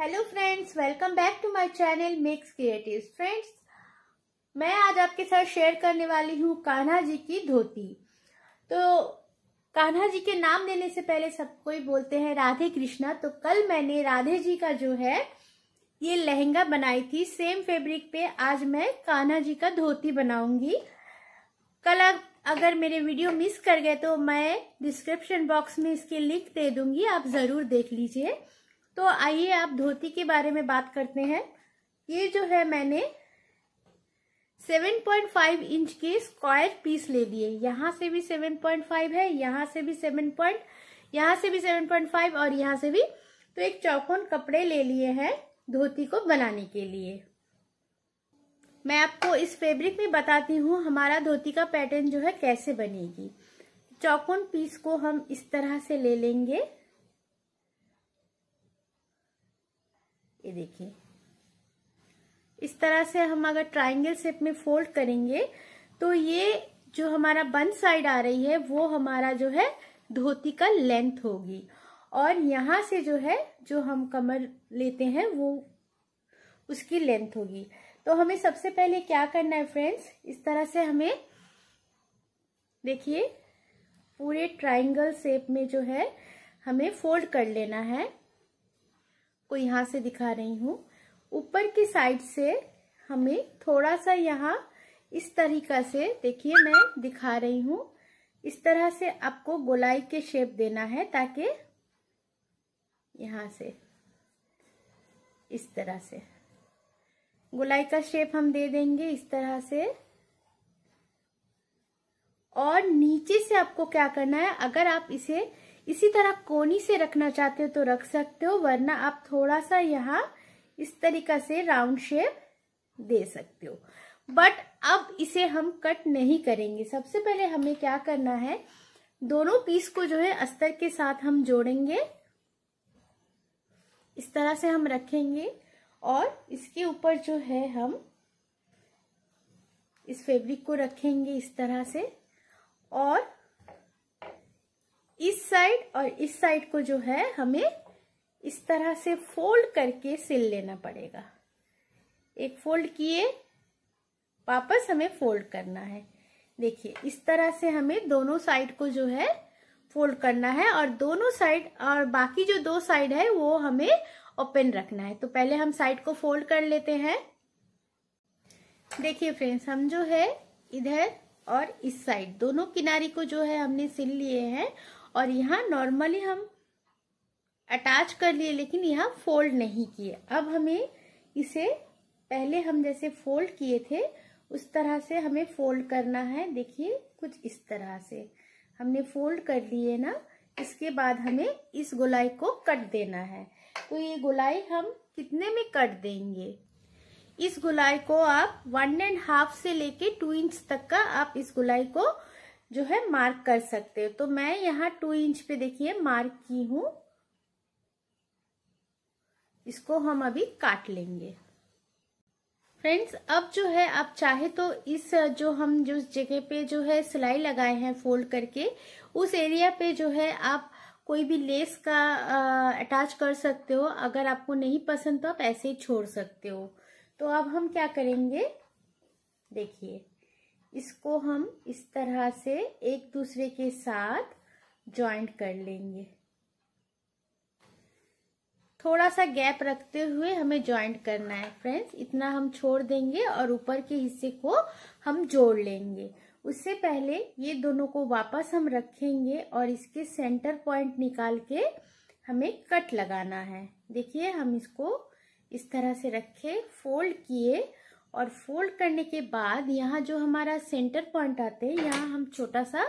Hello friends welcome back to my channel mix creative friends मैं आज आपके साथ शेयर करने वाली हूँ कान्हा जी की धोती तो कान्हा जी के नाम देने से पहले सबको कोई बोलते हैं राधे कृष्णा तो कल मैंने राधे जी का जो है ये लहंगा बनाई थी सेम फैब्रिक पे आज मैं कान्हा जी का धोती बनाऊंगी कल अगर मेरे वीडियो मिस कर गए तो मैं डिस्क्रिप्शन बॉक्स में इसके लिंक दे दूंगी आप ज़रूर देख लीजिए तो आइए आप धोती के बारे में बात करते हैं ये जो है मैंने 7.5 इंच के स्क्वायर पीस ले लिए यहाँ से भी 7.5 है यहाँ से भी 7. पॉइंट यहाँ से भी 7.5 और यहाँ से भी तो एक चौकोन कपड़े ले लिए हैं धोती को बनाने के लिए मैं आपको इस फैब्रिक में बताती हूँ हमारा धोती का पैटर्न जो है कैसे बनेगी चौकोन पीस को हम इस तरह से ले लेंगे ये देखिए इस तरह से हम अगर ट्राइंगल शेप में फोल्ड करेंगे तो ये जो हमारा बन साइड आ रही है वो हमारा जो है धोती का लेंथ होगी और यहां से जो है जो हम कमर लेते हैं वो उसकी लेंथ होगी तो हमें सबसे पहले क्या करना है फ्रेंड्स इस तरह से हमें देखिए पूरे ट्राइंगल शेप में जो है हमें फोल्ड कर लेना है को यहाँ से दिखा रही हूँ ऊपर की साइड से हमें थोड़ा सा यहाँ इस तरीका से देखिए मैं दिखा रही हूँ इस तरह से आपको गोलाई के शेप देना है ताकि यहाँ से इस तरह से गोलाई का शेप हम दे देंगे इस तरह से और नीचे से आपको क्या करना है अगर आप इसे इसी तरह कोनी से रखना चाहते हो तो रख सकते हो वरना आप थोड़ा सा यहाँ इस तरीका से राउंड शेप दे सकते हो बट अब इसे हम कट नहीं करेंगे सबसे पहले हमें क्या करना है दोनों पीस को जो है अस्तर के साथ हम जोड़ेंगे इस तरह से हम रखेंगे और इसके ऊपर जो है हम इस फैब्रिक को रखेंगे इस तरह से और इस साइड और इस साइड को जो है हमें इस तरह से फोल्ड करके सिल लेना पड़ेगा एक फोल्ड किए वापस हमें फोल्ड करना है देखिए इस तरह से हमें दोनों साइड को जो है फोल्ड करना है और दोनों साइड और बाकी जो दो साइड है वो हमें ओपन रखना है तो पहले हम साइड को फोल्ड कर लेते हैं देखिए फ्रेंड्स हम जो है इधर और इस साइड दोनों किनारी को जो है हमने सिल लिए हैं और यहाँ नॉर्मली हम अटैच कर लिए लेकिन यहाँ फोल्ड नहीं किए अब हमें इसे पहले हम जैसे फोल्ड किए थे उस तरह से हमें फोल्ड करना है देखिए कुछ इस तरह से हमने फोल्ड कर लिए ना इसके बाद हमें इस गोलाई को कट देना है तो ये गोलाई हम कितने में कट देंगे इस गोलाई को आप वन एंड हाफ से लेके टू इंच तक का आप इस गोलाई को जो है मार्क कर सकते हो तो मैं यहाँ टू इंच पे देखिए मार्क की हूं इसको हम अभी काट लेंगे फ्रेंड्स अब जो है आप चाहे तो इस जो हम जो जगह पे जो है सिलाई लगाए हैं फोल्ड करके उस एरिया पे जो है आप कोई भी लेस का अटैच कर सकते हो अगर आपको नहीं पसंद तो आप ऐसे ही छोड़ सकते हो तो अब हम क्या करेंगे देखिए इसको हम इस तरह से एक दूसरे के साथ ज्वाइंट कर लेंगे थोड़ा सा गैप रखते हुए हमें ज्वाइंट करना है फ्रेंड्स इतना हम छोड़ देंगे और ऊपर के हिस्से को हम जोड़ लेंगे उससे पहले ये दोनों को वापस हम रखेंगे और इसके सेंटर पॉइंट निकाल के हमें कट लगाना है देखिए हम इसको इस तरह से रखे फोल्ड किए और फोल्ड करने के बाद यहाँ जो हमारा सेंटर पॉइंट आते हैं यहाँ हम छोटा सा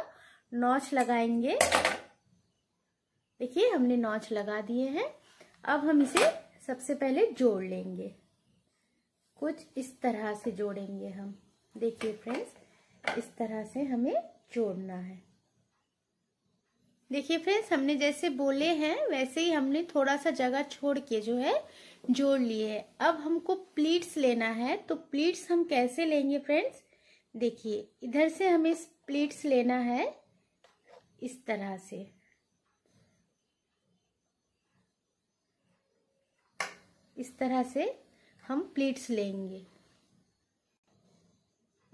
नॉच लगाएंगे देखिए हमने नॉच लगा दिए हैं अब हम इसे सबसे पहले जोड़ लेंगे कुछ इस तरह से जोड़ेंगे हम देखिए फ्रेंड्स इस तरह से हमें जोड़ना है देखिए फ्रेंड्स हमने जैसे बोले हैं वैसे ही हमने थोड़ा सा जगह छोड़ के जो है जोड़ लिए अब हमको प्लीट्स लेना है तो प्लीट्स हम कैसे लेंगे फ्रेंड्स देखिए इधर से हमें प्लीट्स लेना है इस तरह से इस तरह से हम प्लीट्स लेंगे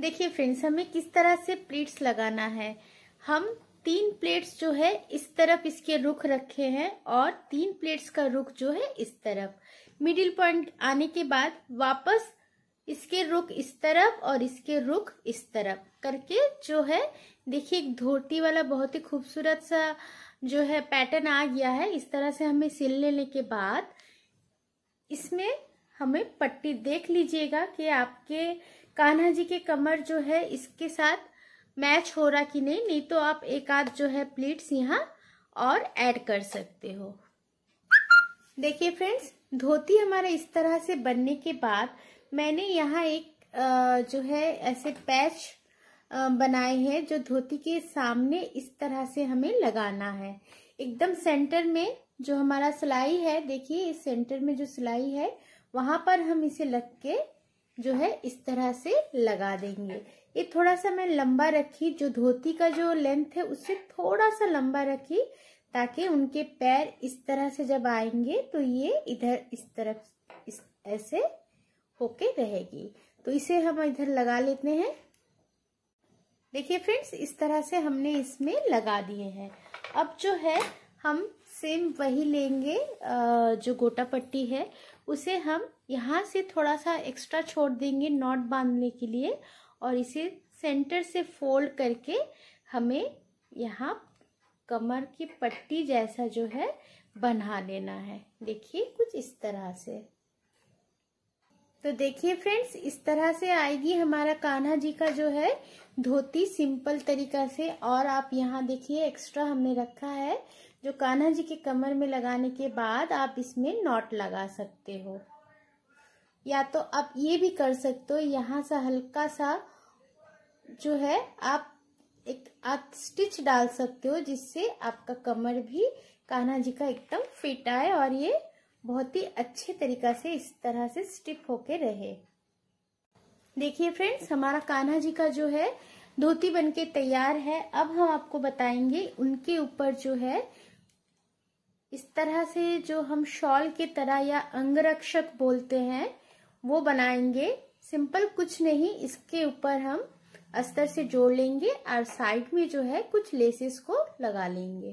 देखिए फ्रेंड्स हमें किस तरह से प्लीट्स लगाना है हम तीन प्लेट्स जो है इस तरफ इसके रुख रखे हैं और तीन प्लेट्स का रुख जो है इस तरफ मिडिल पॉइंट आने के बाद वापस इसके रुख इस तरफ और इसके रुख इस तरफ करके जो है देखिए एक धोती वाला बहुत ही खूबसूरत सा जो है पैटर्न आ गया है इस तरह से हमें सिल लेने के बाद इसमें हमें पट्टी देख लीजिएगा कि आपके कान्हा जी के कमर जो है इसके साथ मैच हो रहा कि नहीं नहीं तो आप एक आध जो है प्लेट्स यहाँ और ऐड कर सकते हो देखिए फ्रेंड्स धोती हमारा इस तरह से बनने के बाद मैंने यहाँ एक जो है ऐसे पैच बनाए हैं जो धोती के सामने इस तरह से हमें लगाना है एकदम सेंटर में जो हमारा सिलाई है देखिए इस सेंटर में जो सिलाई है वहां पर हम इसे लग के जो है इस तरह से लगा देंगे ये थोड़ा सा मैं लंबा रखी जो धोती का जो लेंथ है उससे थोड़ा सा लंबा रखी ताकि उनके पैर इस तरह से जब आएंगे तो ये इधर इस तरफ इस ऐसे होके रहेगी तो इसे हम इधर लगा लेते हैं देखिए फ्रेंड्स इस तरह से हमने इसमें लगा दिए हैं अब जो है हम सेम वही लेंगे जो गोटा पट्टी है उसे हम यहाँ से थोड़ा सा एक्स्ट्रा छोड़ देंगे नॉट बांधने के लिए और इसे सेंटर से फोल्ड करके हमें यहाँ कमर की पट्टी जैसा जो है बना लेना है देखिए कुछ इस तरह से तो देखिए फ्रेंड्स इस तरह से आएगी हमारा कान्हा जी का जो है धोती सिंपल तरीका से और आप यहाँ देखिए एक्स्ट्रा हमने रखा है जो कान्हा जी के कमर में लगाने के बाद आप इसमें नॉट लगा सकते हो या तो आप ये भी कर सकते हो यहाँ सा हल्का सा जो है आप आप स्टिच डाल सकते हो जिससे आपका कमर भी कान्हा जी का एकदम फिट आए और ये बहुत ही अच्छे तरीका से इस तरह से स्टिप होके रहे देखिए फ्रेंड्स हमारा कान्हा जी का जो है धोती बनके तैयार है अब हम आपको बताएंगे उनके ऊपर जो है इस तरह से जो हम शॉल के तरह या अंगरक्षक बोलते हैं वो बनाएंगे सिंपल कुछ नहीं इसके ऊपर हम अस्तर से जोड़ लेंगे और साइड में जो है कुछ लेसेस को लगा लेंगे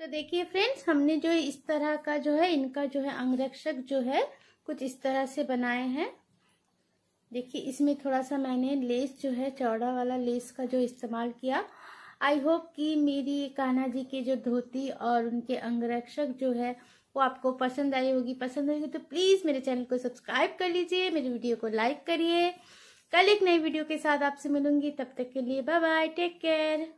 तो देखिए फ्रेंड्स हमने जो इस तरह का जो है इनका जो है अंगरक्षक जो है कुछ इस तरह से बनाए हैं देखिए इसमें थोड़ा सा मैंने लेस जो है चौड़ा वाला लेस का जो इस्तेमाल किया आई होप कि मेरी कान्हा जी के जो धोती और उनके अंगरक्षक जो है वो आपको पसंद आई होगी पसंद आएगी तो प्लीज़ मेरे चैनल को सब्सक्राइब कर लीजिए मेरे वीडियो को लाइक करिए कल एक नई वीडियो के साथ आपसे मिलूंगी तब तक के लिए बाय बाय टेक केयर